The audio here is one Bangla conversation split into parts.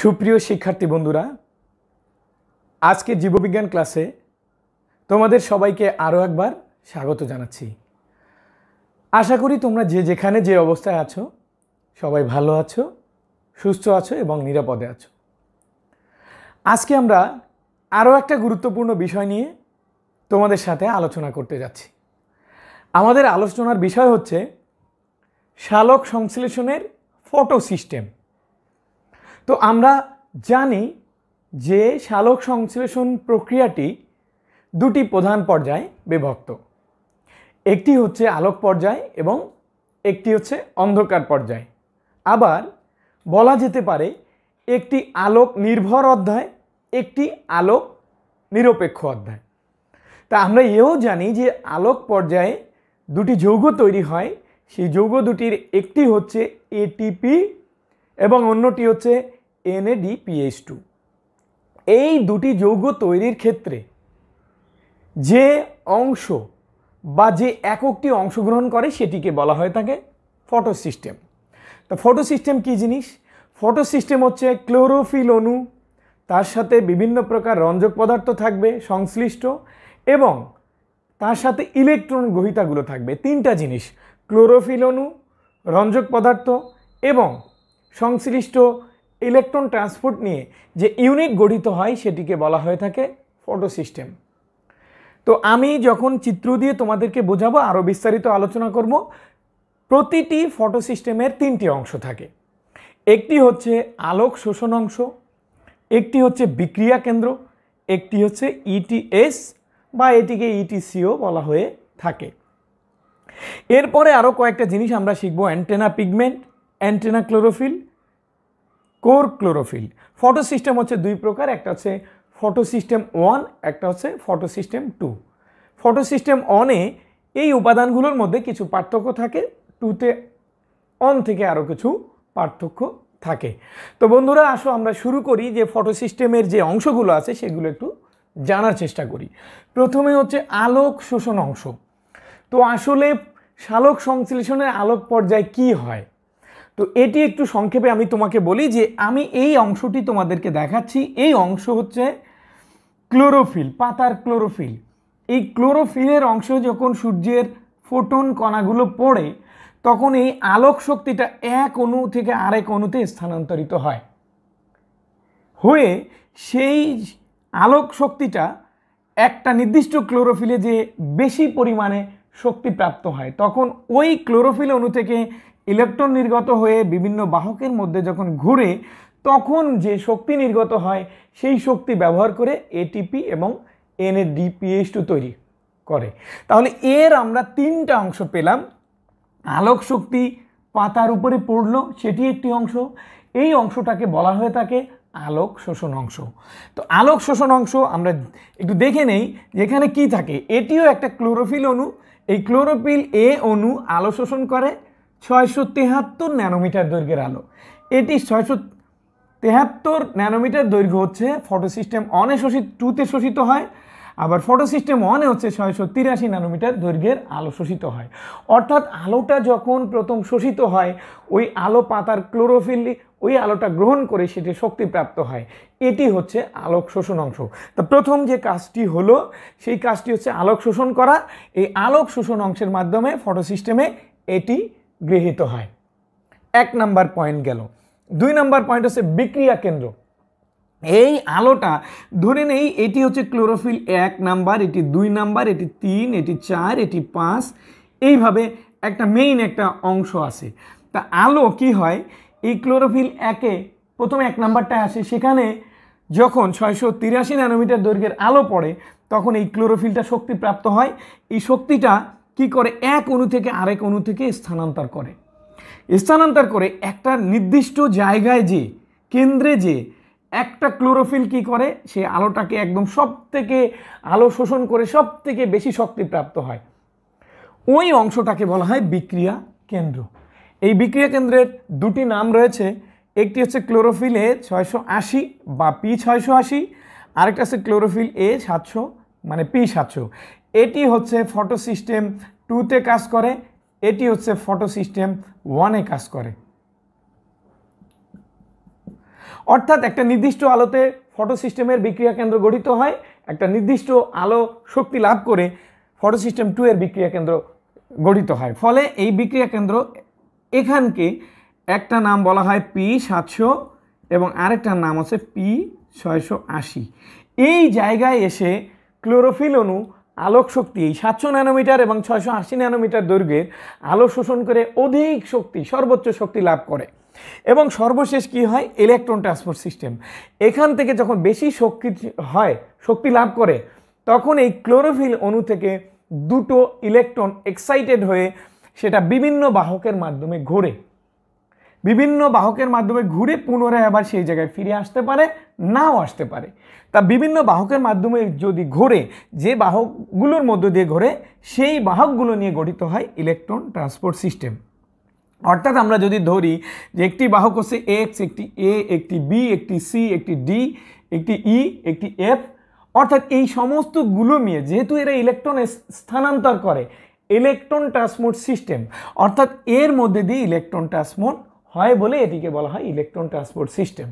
সুপ্রিয় শিক্ষার্থী বন্ধুরা আজকে জীববিজ্ঞান ক্লাসে তোমাদের সবাইকে আরও একবার স্বাগত জানাচ্ছি আশা করি তোমরা যে যেখানে যে অবস্থায় আছো সবাই ভালো আছো সুস্থ আছো এবং নিরাপদে আছো আজকে আমরা আরও একটা গুরুত্বপূর্ণ বিষয় নিয়ে তোমাদের সাথে আলোচনা করতে যাচ্ছি আমাদের আলোচনার বিষয় হচ্ছে শালক সংশ্লেষণের ফটো সিস্টেম তো আমরা জানি যে শালক সংশ্লেষণ প্রক্রিয়াটি দুটি প্রধান পর্যায়ে বিভক্ত একটি হচ্ছে আলোক পর্যায় এবং একটি হচ্ছে অন্ধকার পর্যায় আবার বলা যেতে পারে একটি আলোক নির্ভর অধ্যায় একটি আলোক নিরপেক্ষ অধ্যায় তা আমরা এও জানি যে আলোক পর্যায়ে দুটি যৌগ তৈরি হয় সেই যৌগ দুটির একটি হচ্ছে এটিপি এবং অন্যটি হচ্ছে এনএডিপিএইচ টু এই দুটি যৌগ তৈরির ক্ষেত্রে যে অংশ বা যে এককটি অংশগ্রহণ করে সেটিকে বলা হয়ে থাকে ফটো সিস্টেম তো ফটো সিস্টেম কী জিনিস ফটো সিস্টেম হচ্ছে ক্লোরোফিল অণু তার সাথে বিভিন্ন প্রকার রঞ্জক পদার্থ থাকবে সংশ্লিষ্ট এবং তার সাথে ইলেকট্রন গ্রহিতাগুলো থাকবে তিনটা জিনিস ক্লোরোফিল অণু রঞ্জক পদার্থ এবং সংশ্লিষ্ট ইলেকট্রন ট্রান্সপোর্ট নিয়ে যে ইউনিট গঠিত হয় সেটিকে বলা হয়ে থাকে ফটো সিস্টেম তো আমি যখন চিত্র দিয়ে তোমাদেরকে বোঝাবো আরও বিস্তারিত আলোচনা করব প্রতিটি ফটো সিস্টেমের তিনটি অংশ থাকে একটি হচ্ছে আলোক শোষণ অংশ একটি হচ্ছে বিক্রিয়া কেন্দ্র একটি হচ্ছে ইটিএস e বা এটিকে ইটিসিও e বলা হয়ে থাকে এরপরে আরও কয়েকটা জিনিস আমরা শিখব antenna pigment antenna chlorophyll core chlorophyll photo system হচ্ছে দুই প্রকার একটা হচ্ছে ফটো সিস্টেম ওয়ান একটা হচ্ছে photo system two photo system one এই উপাদানগুলোর মধ্যে কিছু পার্থক্য থাকে টুতে অন থেকে আরও কিছু পার্থক্য থাকে তো বন্ধুরা আসো আমরা শুরু করি যে ফটো সিস্টেমের যে অংশগুলো আছে সেগুলো একটু জানার চেষ্টা করি প্রথমে হচ্ছে আলোক শোষণ অংশ তো আসলে শালক সংশ্লেষণের আলোক পর্যায়ে কি হয় তো এটি একটু সংক্ষেপে আমি তোমাকে বলি যে আমি এই অংশটি তোমাদেরকে দেখাচ্ছি এই অংশ হচ্ছে ক্লোরোফিল পাতার ক্লোরোফিল এই ক্লোরোফিলের অংশ যখন সূর্যের ফোটন কণাগুলো পড়ে তখন এই আলোক শক্তিটা এক অণু থেকে আরেক অণুতে স্থানান্তরিত হয় হয়ে সেই আলোক শক্তিটা একটা নির্দিষ্ট ক্লোরোফিলে যে বেশি পরিমাণে শক্তি প্রাপ্ত হয় তখন ওই ক্লোরোফিল অণু থেকে ইলেকট্রন নির্গত হয়ে বিভিন্ন বাহকের মধ্যে যখন ঘুরে তখন যে শক্তি নির্গত হয় সেই শক্তি ব্যবহার করে এটিপি এবং এনএডিপিএইচ টু তৈরি করে তাহলে এর আমরা তিনটা অংশ পেলাম আলোক শক্তি পাতার উপরে পড়লো সেটি একটি অংশ এই অংশটাকে বলা হয়ে থাকে আলোক শোষণ অংশ তো আলোক শোষণ অংশ আমরা একটু দেখে নেই যেখানে কি থাকে এটিও একটা ক্লোরোফিল অণু এই ক্লোরোফিল এ অণু আলো শোষণ করে ছয়শো তেহাত্তর ন্যানোমিটার দৈর্ঘ্যের আলো এটি ছয়শো তেহাত্তর ন্যানোমিটার দৈর্ঘ্য হচ্ছে ফটো সিস্টেম অনে শোষিত টুতে শোষিত হয় আবার ফটো সিস্টেম ওয়ানে হচ্ছে ছয়শো তিরাশি ন্যানোমিটার দৈর্ঘ্যের আলো শোষিত হয় অর্থাৎ আলোটা যখন প্রথম শোষিত হয় ওই আলো পাতার ক্লোরোফিল ওই আলোটা গ্রহণ করে সেটি শক্তিপ্রাপ্ত হয় এটি হচ্ছে আলোক শোষণ অংশ তো প্রথম যে কাজটি হলো সেই কাজটি হচ্ছে আলোক শোষণ করা এই আলোক শোষণ অংশের মাধ্যমে ফটোসিস্টেমে এটি গৃহীত হয় এক নাম্বার পয়েন্ট গেল দুই নাম্বার পয়েন্ট হচ্ছে বিক্রিয়া কেন্দ্র এই আলোটা ধরে নেই এটি হচ্ছে ক্লোরোফিল এক নাম্বার এটি দুই নাম্বার এটি তিন এটি চার এটি পাঁচ এইভাবে একটা মেইন একটা অংশ আছে তা আলো কি হয় এই ক্লোরোফিল একে প্রথমে এক নাম্বারটা আসে সেখানে যখন ছয়শো তিরাশি ন্যানোমিটার দৈর্ঘ্যের আলো পড়ে তখন এই ক্লোরোফিলটা শক্তিপ্রাপ্ত হয় এই শক্তিটা কি করে এক অণু থেকে আরেক অণু থেকে স্থানান্তর করে স্থানান্তর করে একটা নির্দিষ্ট জায়গায় যে কেন্দ্রে যে একটা ক্লোরোফিল কি করে সে আলোটাকে একদম সব থেকে আলো শোষণ করে সব থেকে বেশি শক্তিপ্রাপ্ত হয় ওই অংশটাকে বলা হয় বিক্রিয়া কেন্দ্র এই বিক্রিয়া কেন্দ্রের দুটি নাম রয়েছে একটি হচ্ছে ক্লোরোফিল এ ছয়শো আশি বা পি ছয়শো আশি আরেকটা হচ্ছে ক্লোরোফিল এ সাতশো মানে পি সাতশো এটি হচ্ছে ফটো সিস্টেম টুতে কাজ করে এটি হচ্ছে ফটো সিস্টেম ওয়ানে কাজ করে অর্থাৎ একটা নির্দিষ্ট আলোতে ফটো সিস্টেমের বিক্রিয়া কেন্দ্র গঠিত হয় একটা নির্দিষ্ট আলো শক্তি লাভ করে ফটো সিস্টেম টু এর বিক্রিয়া কেন্দ্র গঠিত হয় ফলে এই বিক্রিয়া কেন্দ্র এখানকে একটা নাম বলা হয় পি সাতশো এবং আরেকটার নাম আছে পি ছয়শো আশি এই জায়গায় এসে ক্লোরোফিল আলোক শক্তি এই সাতশো ন্যানোমিটার এবং ছয়শো আশি ন্যানোমিটার দৈর্ঘ্যের আলো শোষণ করে অধিক শক্তি সর্বোচ্চ শক্তি লাভ করে এবং সর্বশেষ কি হয় ইলেকট্রন ট্রান্সপোর্ট সিস্টেম এখান থেকে যখন বেশি শক্তি হয় শক্তি লাভ করে তখন এই ক্লোরোফিল অণু থেকে দুটো ইলেকট্রন এক্সাইটেড হয়ে সেটা বিভিন্ন বাহকের মাধ্যমে ঘোরে বিভিন্ন বাহকের মাধ্যমে ঘুরে পুনরায় আবার সেই জায়গায় ফিরে আসতে পারে নাও আসতে পারে তা বিভিন্ন বাহকের মাধ্যমে যদি ঘোরে যে বাহকগুলোর মধ্য দিয়ে ঘোরে সেই বাহকগুলো নিয়ে গঠিত হয় ইলেকট্রন ট্রান্সপোর্ট সিস্টেম অর্থাৎ আমরা যদি ধরি যে একটি বাহক হচ্ছে এক্স একটি এ একটি বি একটি সি একটি ডি একটি ই e, একটি এফ অর্থাৎ এই সমস্তগুলো নিয়ে যেহেতু এরা ইলেকট্রন স্থানান্তর করে ইলেকট্রন ট্রান্সমোট সিস্টেম অর্থাৎ এর মধ্যে দিয়ে ইলেকট্রন ট্রান্সমোট হয় বলে এটিকে বলা হয় ইলেকট্রন ট্রান্সপোর্ট সিস্টেম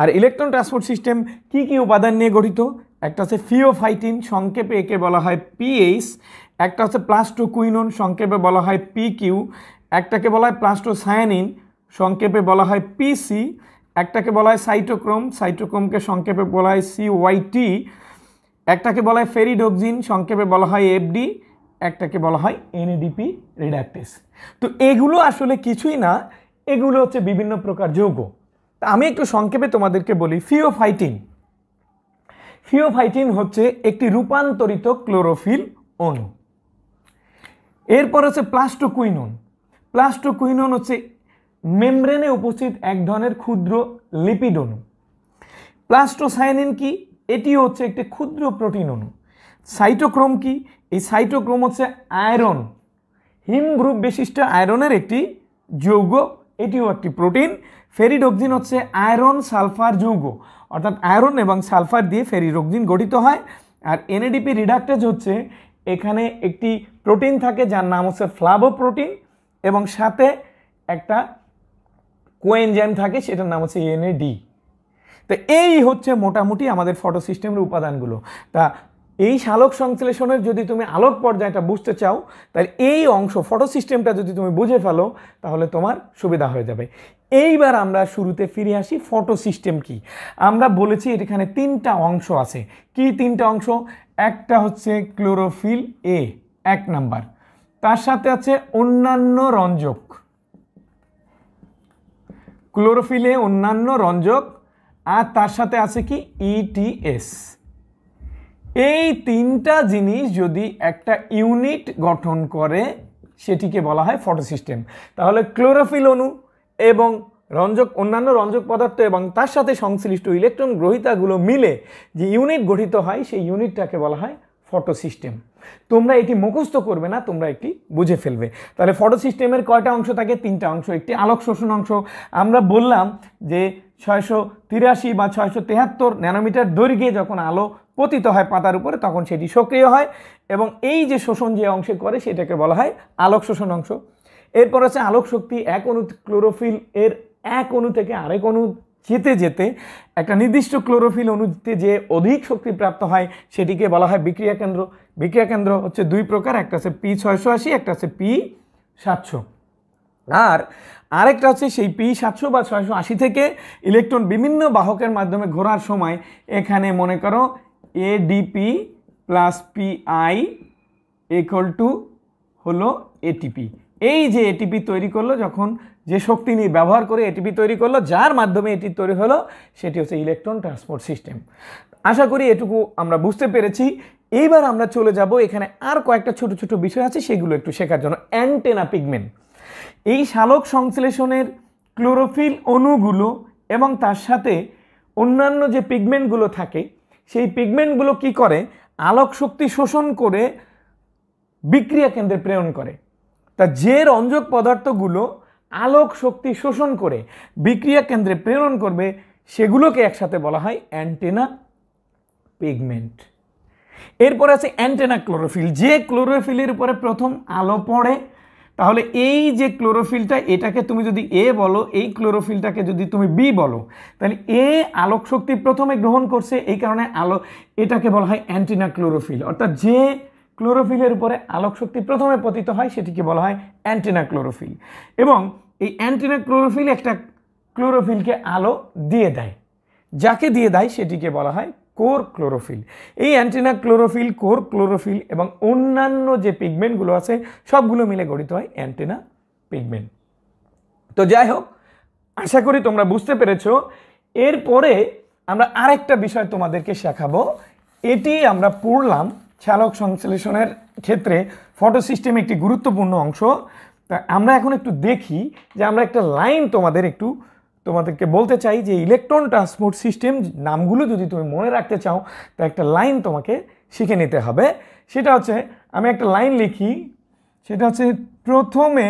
আর ইলেকট্রন ট্রান্সপোর্ট সিস্টেম কি কি উপাদান নিয়ে গঠিত একটা হচ্ছে ফিওফাইটিন সংক্ষেপে একে বলা হয় পিএইচ একটা হচ্ছে প্লাস্টোকুইনন সংক্ষেপে বলা হয় পি কিউ একটাকে বলা হয় প্লাস্টোসায়ানিন সংক্ষেপে বলা হয় পিসি একটাকে বলা হয় সাইটোক্রোম সাইটোক্রোমকে সংক্ষেপে বলা হয় সিওয়াইটি একটাকে বলা হয় ফেরিডোকজিন সংক্ষেপে বলা হয় এফডি একটাকে বলা হয় এনএডিপি রিডাক্টেস তো এগুলো আসলে কিছুই না এগুলো হচ্ছে বিভিন্ন প্রকার যৌগ তা আমি একটু সংক্ষেপে তোমাদেরকে বলি ফিওফাইটিন ফিওফাইটিন হচ্ছে একটি রূপান্তরিত ক্লোরোফিল অণু এরপর হচ্ছে প্লাস্টোকুইনন প্লাস্টোকুইনন হচ্ছে মেমব্রেনে উপস্থিত এক ধরনের ক্ষুদ্র লিপিড অণু প্লাস্টোসাইনিন কি এটিও হচ্ছে একটি ক্ষুদ্র প্রোটিন অণু সাইটোক্রোম কি এই সাইটোক্রোম হচ্ছে আয়রন গ্রুপ বিশিষ্ট আয়রনের একটি যৌগ এটিও একটি প্রোটিন ফেরিডোকজিন হচ্ছে আয়রন সালফার যৌগ অর্থাৎ আয়রন এবং সালফার দিয়ে ফেরিডক্সিন গঠিত হয় আর এনএডিপি রিডাক্টেজ হচ্ছে এখানে একটি প্রোটিন থাকে যার নাম হচ্ছে ফ্লাভো প্রোটিন এবং সাথে একটা কোয়েনজাইম থাকে সেটার নাম হচ্ছে এনএডি তো এই হচ্ছে মোটামুটি আমাদের ফটো সিস্টেমের উপাদানগুলো তা এই সালোক সংশ্লেষণের যদি তুমি আলোক পর্যায়টা বুঝতে চাও তাহলে এই অংশ ফটো সিস্টেমটা যদি তুমি বুঝে ফেলো তাহলে তোমার সুবিধা হয়ে যাবে এইবার আমরা শুরুতে ফিরে আসি ফটো সিস্টেম কি আমরা বলেছি এখানে তিনটা অংশ আছে কি তিনটা অংশ একটা হচ্ছে ক্লোরোফিল এ এক নাম্বার তার সাথে আছে অন্যান্য রঞ্জক ক্লোরোফিলে অন্যান্য রঞ্জক আর তার সাথে আছে কি ইটিএস e এই তিনটা জিনিস যদি একটা ইউনিট গঠন করে সেটিকে বলা হয় ফটোসিস্টেম তাহলে ক্লোরোফিল অনু এবং রঞ্জক অন্যান্য রঞ্জক পদার্থ এবং তার সাথে সংশ্লিষ্ট ইলেকট্রন গ্রহিতাগুলো মিলে যে ইউনিট গঠিত হয় সেই ইউনিটটাকে বলা হয় ফটোসিস্টেম তোমরা এটি মুখস্থ করবে না তোমরা একটি বুঝে ফেলবে তাহলে ফটোসিস্টেমের কয়টা অংশ থাকে তিনটা অংশ একটি আলোক শোষণ অংশ আমরা বললাম যে ছয়শো তিরাশি বা ছয়শো তেহাত্তর ন্যানোমিটার দৈর্ঘ্যে যখন আলো পতিত হয় পাতার উপরে তখন সেটি সক্রিয় হয় এবং এই যে শোষণ যে অংশে করে সেটাকে বলা হয় আলোক শোষণ অংশ এরপর আছে আলোক শক্তি এক অনু ক্লোরোফিল এর এক অণু থেকে আরেক অণু যেতে যেতে একটা নির্দিষ্ট ক্লোরোফিল অনুতে যে অধিক শক্তি প্রাপ্ত হয় সেটিকে বলা হয় বিক্রিয়া কেন্দ্র বিক্রিয়া কেন্দ্র হচ্ছে দুই প্রকার একটা আছে পি ছয়শো আশি একটা আছে পি সাতশো আর আরেকটা হচ্ছে সেই পি সাতশো বা ছয়শো আশি থেকে ইলেকট্রন বিভিন্ন বাহকের মাধ্যমে ঘোরার সময় এখানে মনে করো ADP plus PI equal to হলো এটিপি এই যে এটিপি তৈরি করলো যখন যে শক্তি নিয়ে ব্যবহার করে এটিপি তৈরি করলো যার মাধ্যমে এটি তৈরি হলো সেটি হচ্ছে ইলেকট্রন ট্রান্সপোর্ট সিস্টেম আশা করি এটুকু আমরা বুঝতে পেরেছি এইবার আমরা চলে যাব এখানে আর কয়েকটা ছোট ছোট বিষয় আছে সেগুলো একটু শেখার জন্য অ্যান্টেনা পিগমেন্ট এই শালক সংশ্লেষণের ক্লোরোফিল অণুগুলো এবং তার সাথে অন্যান্য যে পিগমেন্টগুলো থাকে সেই পিগমেন্টগুলো কি করে আলোক শক্তি শোষণ করে বিক্রিয়া কেন্দ্রে প্রেরণ করে তা যে রঞ্জক পদার্থগুলো আলোক শক্তি শোষণ করে বিক্রিয়া কেন্দ্রে প্রেরণ করবে সেগুলোকে একসাথে বলা হয় অ্যান্টেনা পিগমেন্ট এরপর আছে অ্যান্টেনা ক্লোরোফিল যে ক্লোরোফিলের উপরে প্রথম আলো পড়ে তাহলে এই যে ক্লোরোফিলটা এটাকে তুমি যদি এ বলো এই ক্লোরোফিলটাকে যদি তুমি বি বলো তাহলে এ আলোক শক্তি প্রথমে গ্রহণ করছে এই কারণে আলো এটাকে বলা হয় অ্যান্টিনা ক্লোরোফিল অর্থাৎ যে ক্লোরোফিলের উপরে আলোক শক্তি প্রথমে পতিত হয় সেটিকে বলা হয় অ্যান্টিনা ক্লোরোফিল এবং এই অ্যান্টিনা ক্লোরোফিল একটা ক্লোরোফিলকে আলো দিয়ে দেয় যাকে দিয়ে দেয় সেটিকে বলা হয় কোর ক্লোরোফিল এই অ্যান্টিনা ক্লোরোফিল কোর ক্লোরোফিল এবং অন্যান্য যে পিগমেন্টগুলো আছে সবগুলো মিলে গঠিত হয় অ্যান্টিনা পিগমেন্ট তো যাই হোক আশা করি তোমরা বুঝতে পেরেছ এরপরে আমরা আরেকটা বিষয় তোমাদেরকে শেখাবো এটি আমরা পড়লাম ছালক সংশ্লেষণের ক্ষেত্রে ফটোসিস্টেম একটি গুরুত্বপূর্ণ অংশ তা আমরা এখন একটু দেখি যে আমরা একটা লাইন তোমাদের একটু তোমাদেরকে বলতে চাই যে ইলেকট্রন ট্রান্সপোর্ট সিস্টেম নামগুলো যদি তুমি মনে রাখতে চাও তা একটা লাইন তোমাকে শিখে নিতে হবে সেটা হচ্ছে আমি একটা লাইন লিখি সেটা হচ্ছে প্রথমে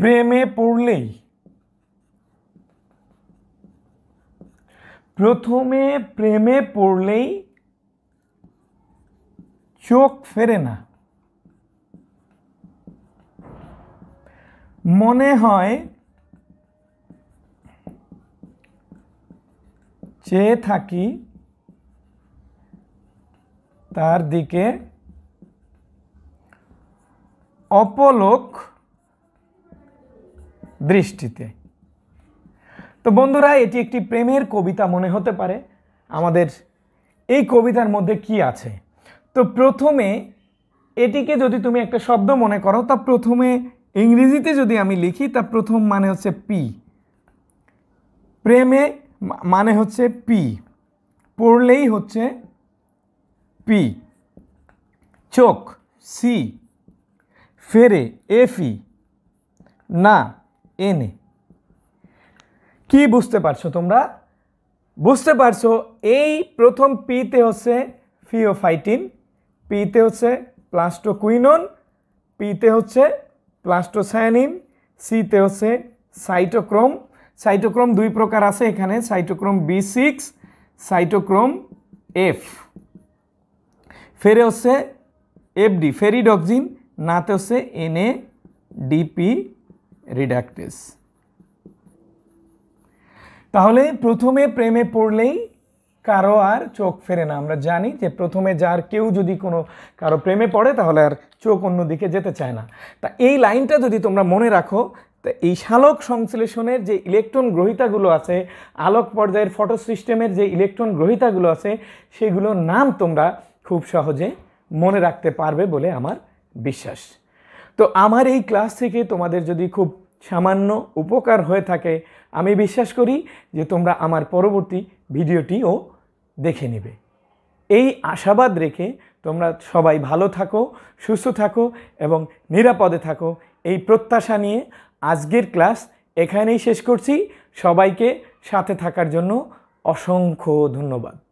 প্রেমে পড়লেই প্রথমে প্রেমে পড়লেই চোখ ফেরে না মনে হয় চেয়ে থাকি তার দিকে অপলোক দৃষ্টিতে তো বন্ধুরা এটি একটি প্রেমের কবিতা মনে হতে পারে আমাদের এই কবিতার মধ্যে কি আছে তো প্রথমে এটিকে যদি তুমি একটা শব্দ মনে করো তা প্রথমে ইংরেজিতে যদি আমি লিখি তা প্রথম মানে হচ্ছে পি প্রেমে মানে হচ্ছে পি পড়লেই হচ্ছে পি চোখ সি ফেরে এফি না এনে কি বুঝতে পারছো তোমরা বুঝতে পারছো এই প্রথম পিতে হচ্ছে ফিওফাইটিন পিতে হচ্ছে প্লাস্টোকুইনন পিতে হচ্ছে প্লাস্টোসায়ানিন সিতে হচ্ছে সাইটোক্রোম সাইটোক্রোম দুই প্রকার আছে এখানে cytochrome B six cytochrome F ফেরে হচ্ছে এফডি ফেরিডক্সিন নাতে হচ্ছে এন এ ডিপি রিডাক্টেস তাহলে প্রথমে প্রেমে পড়লেই কারো আর চোখ ফেরে না আমরা জানি যে প্রথমে যার কেউ যদি কোনো কারো প্রেমে পড়ে তাহলে আর চোখ অন্যদিকে যেতে চায় না তা এই লাইনটা যদি তোমরা মনে রাখো তা এই শালক সংশ্লেষণের যে ইলেকট্রন গ্রহিতাগুলো আছে আলোক পর্যায়ের ফটো সিস্টেমের যে ইলেকট্রন গ্রহিতাগুলো আছে সেগুলোর নাম তোমরা খুব সহজে মনে রাখতে পারবে বলে আমার বিশ্বাস তো আমার এই ক্লাস থেকে তোমাদের যদি খুব সামান্য উপকার হয়ে থাকে আমি বিশ্বাস করি যে তোমরা আমার পরবর্তী ভিডিওটিও দেখে নেবে এই আশাবাদ রেখে তোমরা সবাই ভালো থাকো সুস্থ থাকো এবং নিরাপদে থাকো এই প্রত্যাশা নিয়ে আজকের ক্লাস এখানেই শেষ করছি সবাইকে সাথে থাকার জন্য অসংখ্য ধন্যবাদ